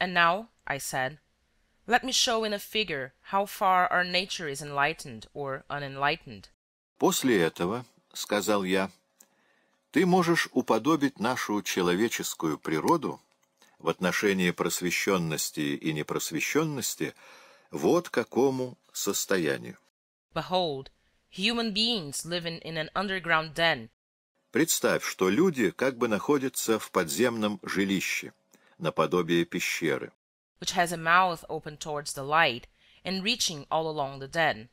and now i said let me show in a figure how far our nature is enlightened or unenlightened после этого сказал я ты можешь уподобить нашу человеческую природу в отношении просвещенности и непросвещенности вот какому состоянию. Behold, human beings living in an underground den. Представь, что люди как бы находятся в подземном жилище наподобие пещеры, which has a mouth open towards the light and reaching all along the den,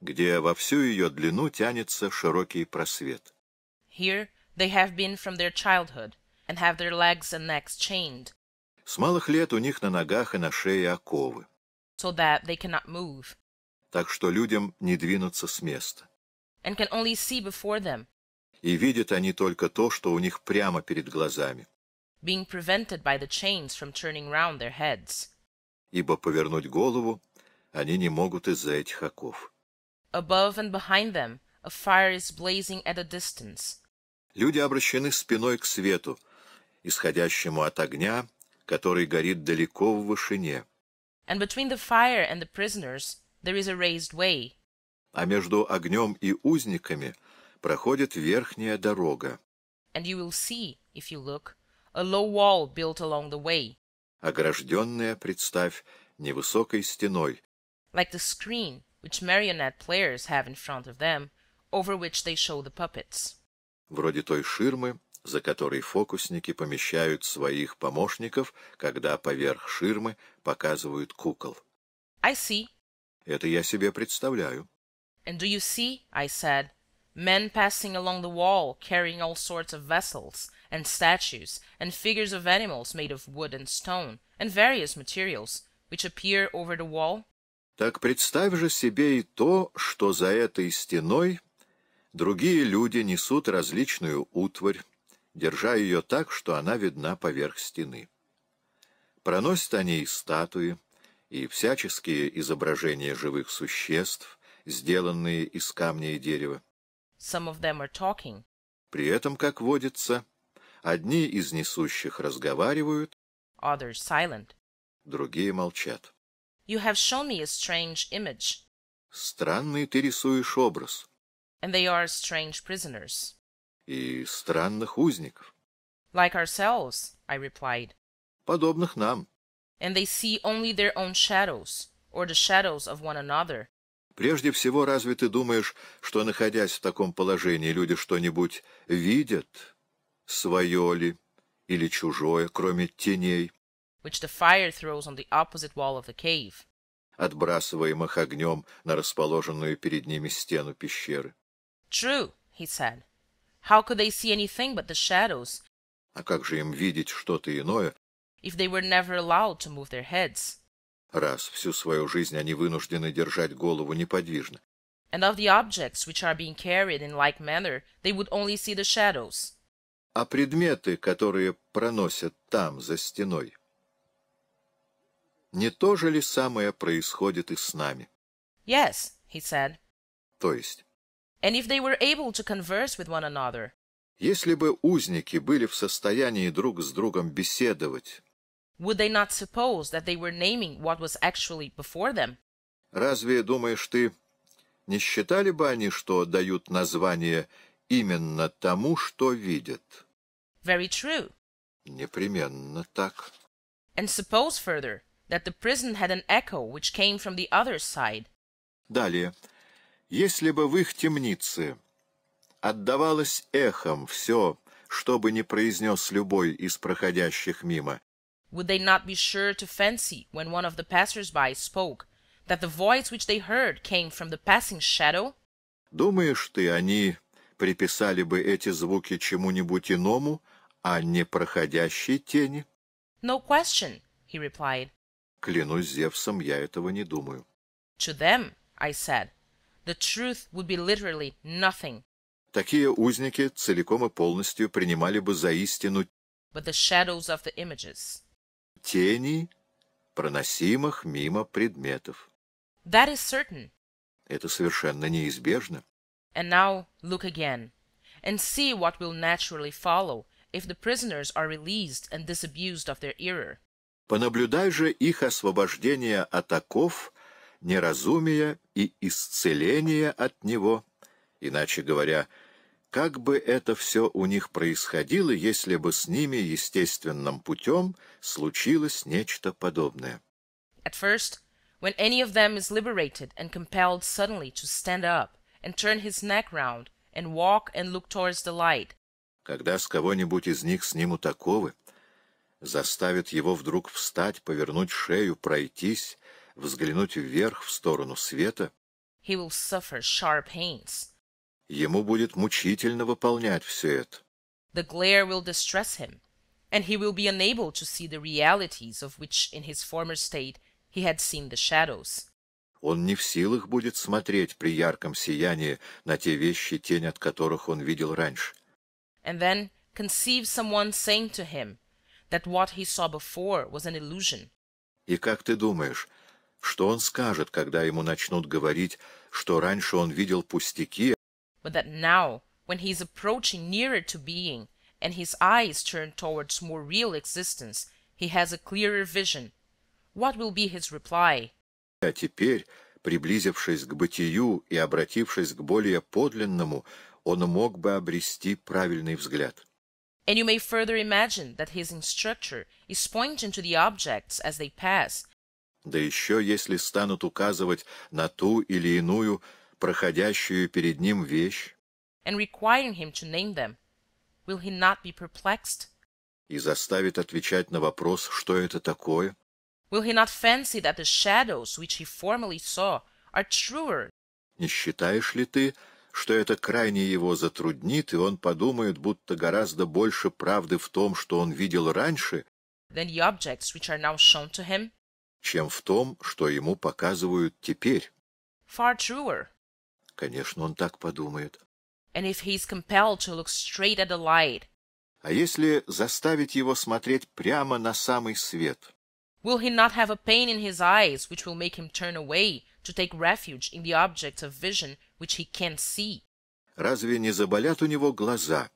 где во всю ее длину тянется широкий просвет. Here they have been from their childhood and have their legs and necks chained. С малых лет у них на ногах и на шее оковы. So that they cannot move. Так что людям не двинуться с места. And can only see before them. И видят они только то, что у них прямо перед глазами. being prevented by the chains from turning round their heads. Ибо повернуть голову они не могут из-за этих оков. Above and behind them a fire is blazing at a distance. Люди обращены спиной к свету, исходящему от огня, который горит далеко в вышине. And between the fire and the prisoners there is a raised way. А между огнем и узниками проходит верхняя дорога. And you will see, if you look, a low wall built along the way. Огражденная, представь, невысокой стеной. Like the screen which marionette players have in front of them, over which they show the puppets. Вроде той ширмы, за которой фокусники помещают своих помощников, когда поверх ширмы показывают кукол. I see. Это я себе представляю. And do you see, I said, men passing along the wall carrying all sorts of vessels, and statues, and figures of animals made of wood and stone, and various materials, which appear over the wall. Так представь же себе и то, что за этой стеной другие люди несут различную утварь, держа ее так, что она видна поверх стены. Проносят они и статуи, и всяческие изображения живых существ, сделанные из камня и дерева. Some of them are talking. При этом, как водится, Одни из несущих разговаривают, others silent. другие молчат. You have shown me a strange image. Странный ты рисуешь образ. And they are strange prisoners. И странных узников. Like ourselves, I replied. Подобных нам. And they see only their own shadows, or the shadows of one another. Прежде всего, разве ты думаешь, что, находясь в таком положении, люди что-нибудь видят, свое ли или чужое, кроме теней, which the fire throws on the opposite wall of the cave, отбрасываемых огнем на расположенную перед ними стену пещеры. True, he said. How could they see anything but the shadows? А как же им видеть что-то иное? If they were never allowed to move their heads. Раз всю свою жизнь они вынуждены держать голову неподвижно. And of the objects which are being carried in like manner, they would only see the shadows а предметы, которые проносят там, за стеной. Не то же ли самое происходит и с нами? Yes, he said. То есть? And if they were able to converse with one another. Если бы узники были в состоянии друг с другом беседовать. Would they not suppose that they were naming what was actually before them? Разве, думаешь ты, не считали бы они, что дают название именно тому, что видит. Very true. Непременно так. And suppose further that the prison had an echo which came from the other side. Далее. Если бы в их темнице отдавалось эхом все, что бы ни произнес любой из проходящих мимо, would they not be sure to fancy, when one of the passers-by spoke, that the voice which they heard came from the passing shadow? Думаешь ты, они приписали бы эти звуки чему-нибудь иному, а не проходящей тени? No question, he replied. Клянусь Зевсом, я этого не думаю. To them, I said, the truth would be literally nothing. Такие узники целиком и полностью принимали бы за истину But the shadows of the images. тени, проносимых мимо предметов. That is certain. Это совершенно неизбежно. And now look again, and see what will naturally follow if the prisoners are released and disabused of their error. Понаблюдай же их освобождение от оков, неразумия и исцеления от него. Иначе говоря, как бы это все у них происходило, если бы с ними естественным путем случилось нечто подобное. At first, when any of them is liberated and compelled suddenly to stand up, and turn his neck round, and walk and look towards the light. Когда с кого-нибудь из них снимут оковы, заставят его вдруг встать, повернуть шею, пройтись, взглянуть вверх в сторону света. He will suffer sharp pains. Ему будет мучительно выполнять все это. The glare will distress him, and he will be unable to see the realities of which in his former state he had seen the shadows. Он не в силах будет смотреть при ярком сиянии на те вещи, тень от которых он видел раньше. And then conceive someone saying to him that what he saw before was an illusion. И как ты думаешь, что он скажет, когда ему начнут говорить, что раньше он видел пустяки? But that now, when he is approaching nearer to being, and his eyes turn towards more real existence, he has a clearer vision. What will be his reply? А теперь, приблизившись к бытию и обратившись к более подлинному, он мог бы обрести правильный взгляд. And you may further imagine that his instructor is pointing to the objects as they pass. Да еще если станут указывать на ту или иную проходящую перед ним вещь. And requiring him to name them. Will he not be perplexed? И заставит отвечать на вопрос, что это такое. Will he not fancy that the shadows which he formerly saw are truer? Не считаешь ли ты, что это крайне его затруднит, и он подумает, будто гораздо больше правды в том, что он видел раньше, than the objects which are now shown to him, чем в том, что ему показывают теперь? Far truer. Конечно, он так подумает. And if he is compelled to look straight at the light. А если заставить его смотреть прямо на самый свет? will he not have a pain in his eyes which will make him turn away to take refuge in the objects of vision which he can't see? Разве не заболят у него глаза?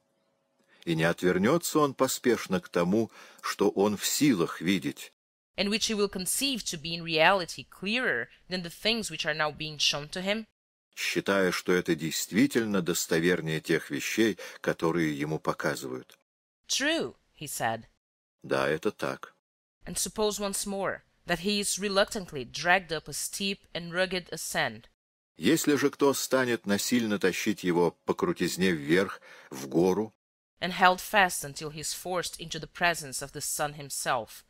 И не отвернется он поспешно к тому, что он в силах видеть? And which he will conceive to be in reality clearer than the things which are now being shown to him? считая, что это действительно достовернее тех вещей, которые ему показывают. True, he said. Да, это так and suppose once more that he is reluctantly dragged up a steep and rugged ascent. Если же кто станет насильно тащить его по крутизне вверх, в гору, and held fast until he is forced into the presence of the sun himself,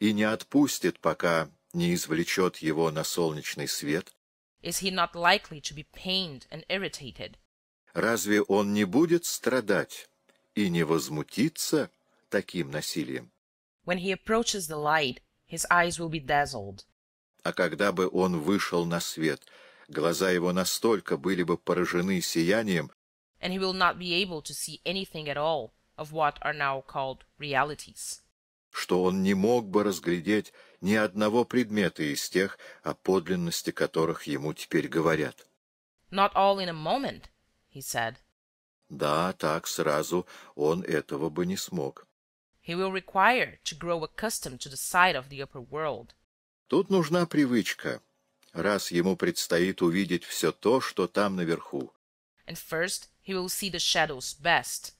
и не отпустит, пока не извлечет его на солнечный свет, is he not likely to be pained and irritated? Разве он не будет страдать и не возмутиться таким насилием? When he approaches the light, his eyes will be dazzled. А когда бы он вышел на свет, глаза его настолько были бы поражены сиянием, and he will not be able to see anything at all of what are now called realities. что он не мог бы разглядеть ни одного предмета из тех, о подлинности которых ему теперь говорят. Not all in a moment, he said. Да, так сразу он этого бы не смог he will require to grow accustomed to the sight of the upper world. Тут нужна привычка, раз ему предстоит увидеть все то, что там наверху. And first he will see the shadows best.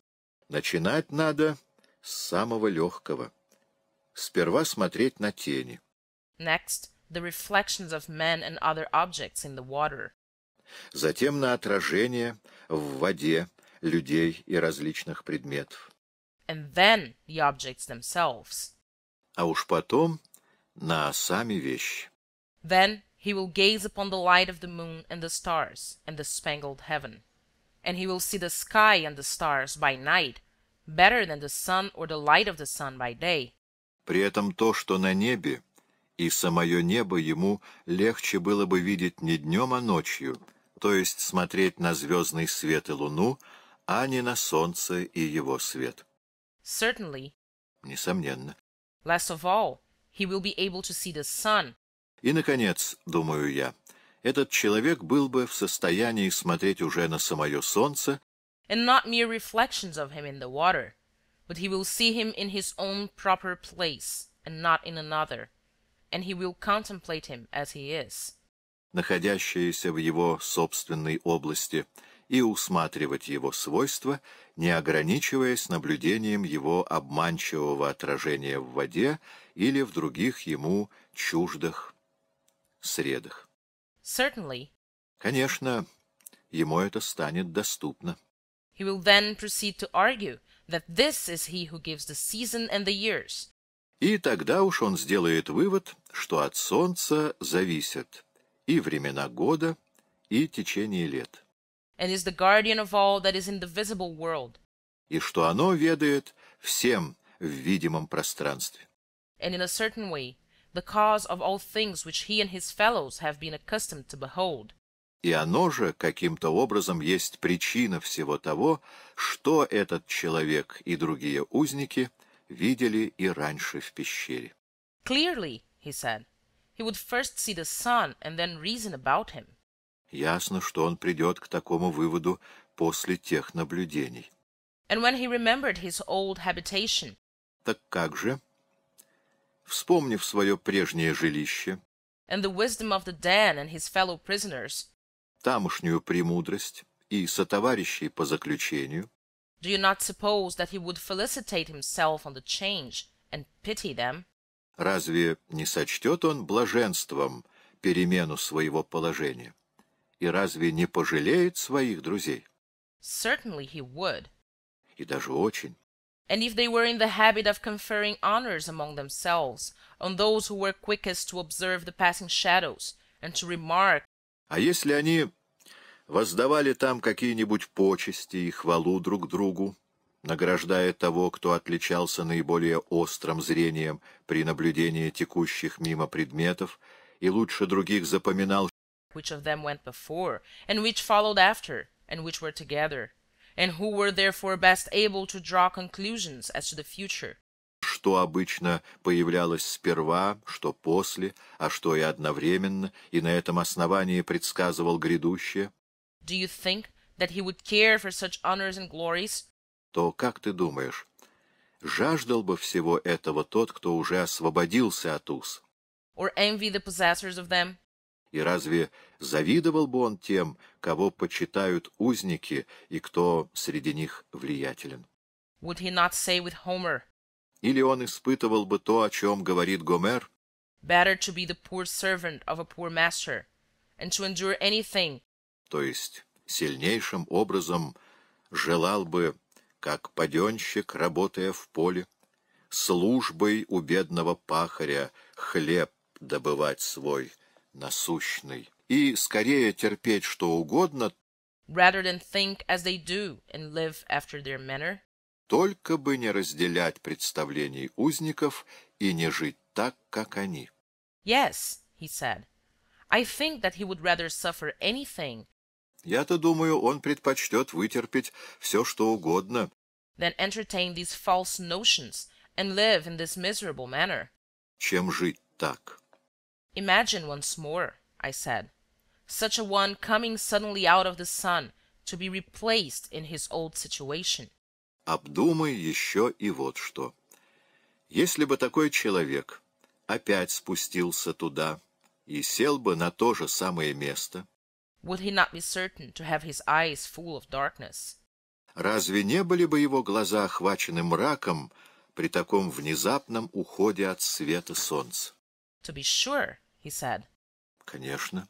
Начинать надо с самого легкого. Сперва смотреть на тени. Next, the reflections of men and other objects in the water. Затем на отражение в воде людей и различных предметов and then the objects themselves. А уж потом на сами вещи. Then he will gaze upon the light of the moon and the stars and the spangled heaven. And he will see the sky and the stars by night better than the sun or the light of the sun by day. При этом то, что на небе, и самое небо ему легче было бы видеть не днем, а ночью, то есть смотреть на звездный свет и луну, а не на солнце и его свет. Certainly. Несомненно. Last of all, he will be able to see the sun. И, наконец, думаю я, этот человек был бы в состоянии смотреть уже на самое солнце. And not mere reflections of him in the water, but he will see him in his own proper place and not in another, and he will contemplate him as he is. Находящееся в его собственной области – и усматривать его свойства, не ограничиваясь наблюдением его обманчивого отражения в воде или в других ему чуждых средах. Certainly. Конечно, ему это станет доступно. He will then proceed to argue that this is he who gives the season and the years. И тогда уж он сделает вывод, что от солнца зависят и времена года, и течение лет. and is the guardian of all that is in the visible world. И что оно ведает всем в видимом пространстве. And in a certain way, the cause of all things which he and his fellows have been accustomed to behold. И оно же каким-то образом есть причина всего того, что этот человек и другие узники видели и раньше в пещере. Clearly, he said, he would first see the sun and then reason about him. Ясно, что он придет к такому выводу после тех наблюдений. And when he remembered his old habitation. Так как же? Вспомнив свое прежнее жилище. And the wisdom of the Dan and his fellow prisoners. Тамошнюю премудрость и сотоварищей по заключению. Do you not suppose that he would felicitate himself on the change and pity them? Разве не сочтет он блаженством перемену своего положения? и разве не пожалеет своих друзей? Certainly he would. И даже очень. And if they were in the habit of conferring honors among themselves on those who were quickest to observe the passing shadows and to remark... А если они воздавали там какие-нибудь почести и хвалу друг другу, награждая того, кто отличался наиболее острым зрением при наблюдении текущих мимо предметов и лучше других запоминал, which of them went before, and which followed after, and which were together, and who were therefore best able to draw conclusions as to the future. что обычно появлялось сперва, что после, а что и одновременно, и на этом основании предсказывал грядущее? Do you think that he would care for such honors and glories? То как ты думаешь, жаждал бы всего этого тот, кто уже освободился от уз? Or envy the possessors of them? И разве завидовал бы он тем, кого почитают узники и кто среди них влиятелен? Would he not say with Homer? Или он испытывал бы то, о чем говорит Гомер? Better to be the poor servant of a poor master, and to endure anything. То есть сильнейшим образом желал бы, как паденщик, работая в поле, службой у бедного пахаря хлеб добывать свой, — насущный, и скорее терпеть что угодно, rather than think as they do and live after their manner, только бы не разделять представлений узников и не жить так, как они. Yes, he said. I think that he would rather suffer anything. Я-то думаю, он предпочтет вытерпеть все, что угодно. Than entertain these false notions and live in this miserable manner. Чем жить так? imagine once more, I said, such a one coming suddenly out of the sun to be replaced in his old situation. Обдумай еще и вот что. Если бы такой человек опять спустился туда и сел бы на то же самое место, would he not be certain to have his eyes full of darkness? Разве не были бы его глаза охвачены мраком при таком внезапном уходе от света солнца? To be sure, he said. Конечно.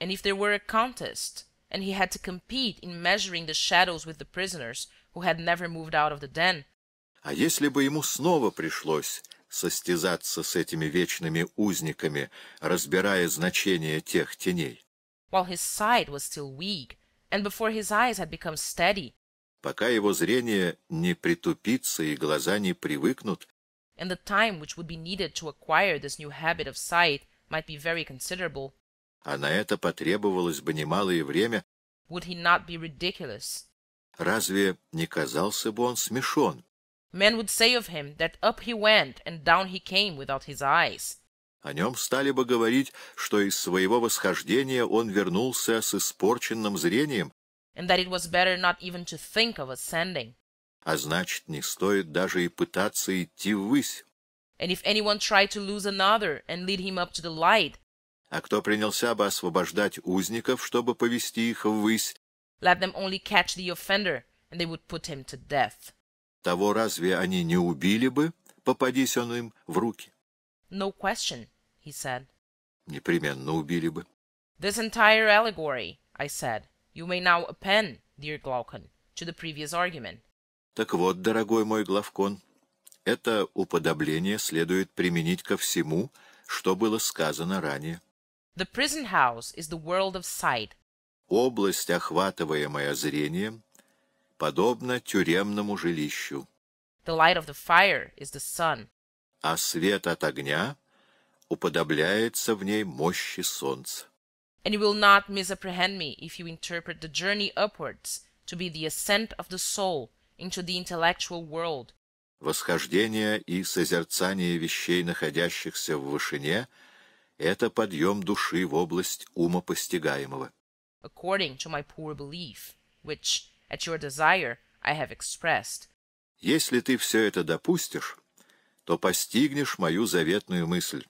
And if there were a contest, and he had to compete in measuring the shadows with the prisoners, who had never moved out of the den. А если бы ему снова пришлось состязаться с этими вечными узниками, разбирая значение тех теней? While his sight was still weak, and before his eyes had become steady. Пока его зрение не притупится и глаза не привыкнут. And the time which would be needed to acquire this new habit of sight might be very considerable. А на это потребовалось бы немалое время. Would he not be ridiculous? Разве не казался бы он смешон? Men would say of him that up he went and down he came without his eyes. О нем стали бы говорить, что из своего восхождения он вернулся с испорченным зрением. And that it was better not even to think of ascending. А значит, не стоит даже и пытаться идти ввысь. and if anyone tried to lose another and lead him up to the light, а кто принялся бы освобождать узников, чтобы повести их ввысь, let them only catch the offender, and they would put him to death. Того разве они не убили бы, попадись он им в руки? No question, he said. Непременно убили бы. This entire allegory, I said, you may now append, dear Glaucon, to the previous argument. Так вот, дорогой мой Главкон, это уподобление следует применить ко всему, что было сказано ранее. The prison house is the world of sight. Область, охватываемая зрением, подобна тюремному жилищу. The light of the fire is the sun. А свет от огня уподобляется в ней мощи солнца. And you will not misapprehend me if you interpret the journey upwards to be the ascent of the soul into the intellectual world, Восхождение и созерцание вещей, находящихся в вышине, — это подъем души в область ума постигаемого. According to my poor belief, which, at your desire, I have expressed. Если ты все это допустишь, то постигнешь мою заветную мысль,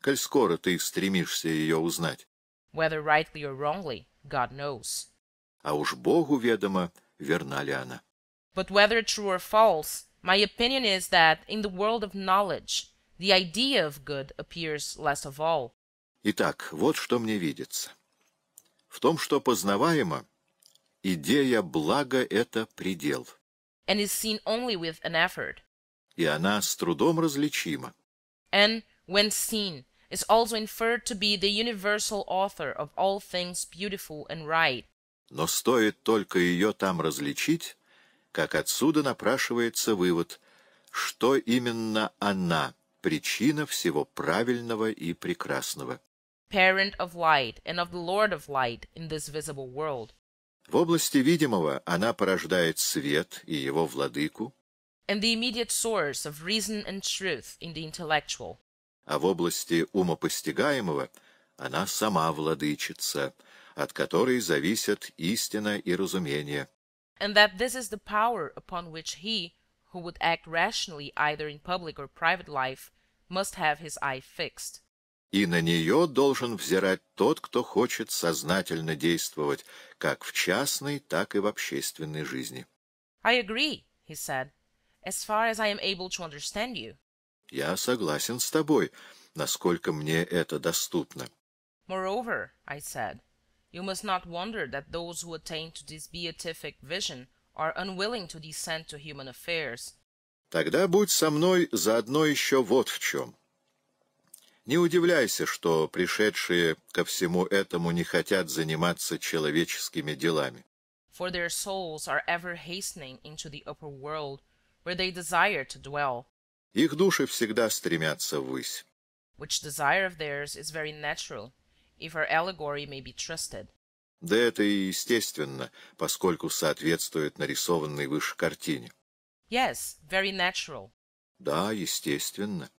коль скоро ты стремишься ее узнать. Whether rightly or wrongly, God knows. А уж Богу ведомо, верна ли она. But whether true or false, My opinion is that, in the world of knowledge, the idea of good appears last of all. Итак, вот что мне видится. В том, что познаваемо, идея блага — это предел. And is seen only with an effort. И она с трудом различима. And, when seen, is also inferred to be the universal author of all things beautiful and right. Но стоит только ее там различить, как отсюда напрашивается вывод, что именно она — причина всего правильного и прекрасного. Parent of light and of the Lord of light in this visible world. В области видимого она порождает свет и его владыку. And the immediate source of reason and truth in the intellectual. А в области умопостигаемого она сама владычица, от которой зависят истина и разумение. and that this is the power upon which he who would act rationally either in public or private life must have his eye fixed. И на нее должен взирать тот, кто хочет сознательно действовать как в частной, так и в общественной жизни. I agree, he said, as far as I am able to understand you. Я согласен с тобой, насколько мне это доступно. Moreover, I said, you must not wonder that those who attain to this beatific vision are unwilling to descend to human affairs. Тогда будь со мной заодно еще вот в чем. Не удивляйся, что пришедшие ко всему этому не хотят заниматься человеческими делами. For their souls are ever hastening into the upper world, where they desire to dwell. Их души всегда стремятся ввысь. Which desire of theirs is very natural if her allegory may be trusted. Да это и естественно, поскольку соответствует нарисованной выше картине. Yes, very natural. Да, естественно.